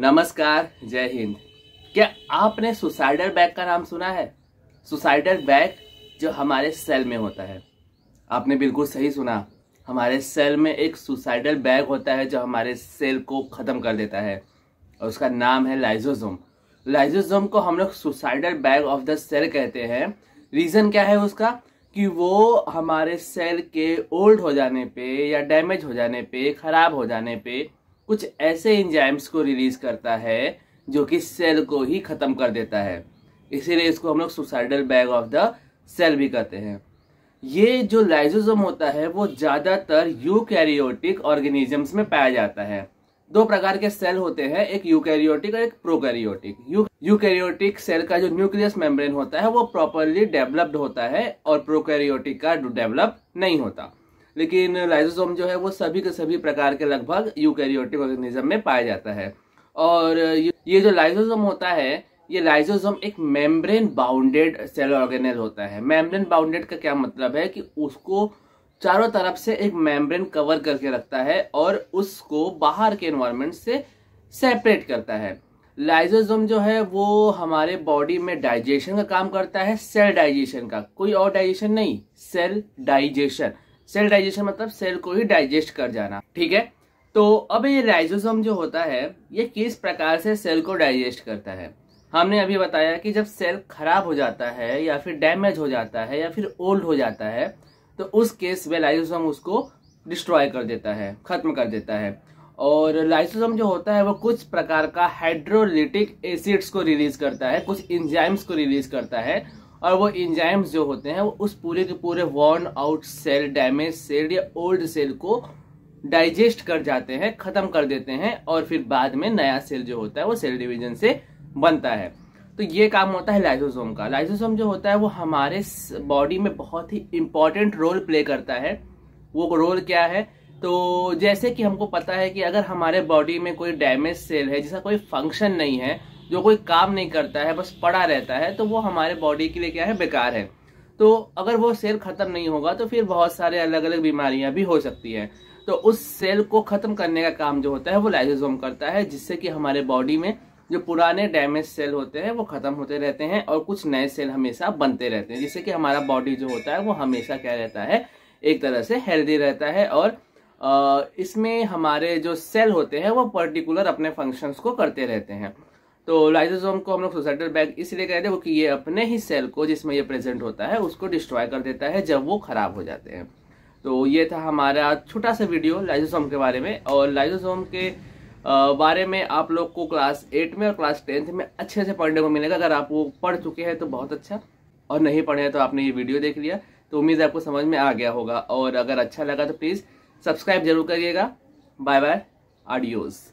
नमस्कार जय हिंद क्या आपने सुसाइडर बैग का नाम सुना है सुसाइडर बैग जो हमारे सेल में होता है आपने बिल्कुल सही सुना हमारे सेल में एक सुसाइडल बैग होता है जो हमारे सेल को ख़त्म कर देता है और उसका नाम है लाइजोजोम लाइजोजोम को हम लोग suicidal bag of the cell कहते हैं रीज़न क्या है उसका कि वो हमारे सेल के ओल्ड हो जाने पे या डैमेज हो जाने पे ख़राब हो जाने पे कुछ ऐसे इंजाइम्स को रिलीज करता है जो कि सेल को ही खत्म कर देता है इसीलिए इसको हम लोग suicidal bag of the cell भी कहते हैं ये जो लाइजोजोम होता है वो ज़्यादातर यूकैरियोटिक ऑर्गेनिजम्स में पाया जाता है दो प्रकार के सेल होते हैं एक यूकैरियोटिक और एक प्रोकैरियोटिक यू यूकैरियोटिक सेल का जो न्यूक्लियस मेम्ब्रेन होता है वो प्रॉपरली डेवलप्ड होता है और प्रोकैरियोटिक का डेवलप नहीं होता लेकिन लाइजोसोम जो है वो सभी के सभी प्रकार के लगभग यूकैरियोटिक ऑर्गेनिज्म में पाया जाता है और ये जो लाइजोसोम होता है ये लाइजोसोम एक मेम्ब्रेन बाउंडेड सेल ऑर्गेनाइज होता है मेम्ब्रेन बाउंडेड का क्या मतलब है कि उसको चारों तरफ से एक मेम्ब्रेन कवर करके रखता है और उसको बाहर के एनवायरमेंट से सेपरेट करता है लाइजोसोम जो है वो हमारे बॉडी में डाइजेशन का काम करता है सेल डाइजेशन का कोई और डाइजेशन नहीं सेल डाइजेशन सेल डाइजेशन मतलब सेल को ही डाइजेस्ट कर जाना ठीक है तो अब ये राइजोसोम जो होता है ये किस प्रकार से सेल को डाइजेस्ट करता है हमने अभी बताया कि जब सेल खराब हो जाता है या फिर डैमेज हो जाता है या फिर ओल्ड हो जाता है तो उस केस में लाइसोसोम उसको डिस्ट्रॉय कर देता है ख़त्म कर देता है और लाइसोसोम जो होता है वो कुछ प्रकार का हाइड्रोलिटिक एसिड्स को रिलीज करता है कुछ इंजाइम्स को रिलीज करता है और वो इंजाइम्स जो होते हैं वो उस पूरे के पूरे worn out cell damage cell या ओल्ड सेल को डाइजेस्ट कर जाते हैं खत्म कर देते हैं और फिर बाद में नया सेल जो होता है वो सेल डिवीजन से बनता है तो ये काम होता है लाइसोसोम का लाइसोसोम जो होता है वो हमारे बॉडी में बहुत ही इंपॉर्टेंट रोल प्ले करता है वो रोल क्या है तो जैसे कि हमको पता है कि अगर हमारे बॉडी में कोई डैमेज सेल है जिसका कोई फंक्शन नहीं है जो कोई काम नहीं करता है बस पड़ा रहता है तो वो हमारे बॉडी के लिए क्या है बेकार है तो अगर वो सेल ख़त्म नहीं होगा तो फिर बहुत सारे अलग अलग बीमारियां भी हो सकती हैं तो उस सेल को ख़त्म करने का काम जो होता है वो लाइजोजोम करता है जिससे कि हमारे बॉडी में जो पुराने डैमेज सेल होते हैं वो ख़त्म होते रहते हैं और कुछ नए सेल हमेशा बनते रहते हैं जिससे कि हमारा बॉडी जो होता है वो हमेशा क्या रहता है एक तरह से हेल्दी रहता है और इसमें हमारे जो सेल होते हैं वो पर्टिकुलर अपने फंक्शंस को करते रहते हैं तो लाइजोजोम को हम लोग सुसाइडल बैग इसलिए कहते हैं क्योंकि ये अपने ही सेल को जिसमें ये प्रेजेंट होता है उसको डिस्ट्रॉय कर देता है जब वो खराब हो जाते हैं तो ये था हमारा छोटा सा वीडियो लाइजोसोम के बारे में और लाइजोसोम के बारे में आप लोग को क्लास एट में और क्लास टेंथ में अच्छे से पढ़ने को मिलेगा अगर आप वो पढ़ चुके हैं तो बहुत अच्छा और नहीं पढ़े हैं तो आपने ये वीडियो देख लिया तो उम्मीद आपको समझ में आ गया होगा और अगर अच्छा लगा तो प्लीज़ सब्सक्राइब जरूर करिएगा बाय बाय आडियोज़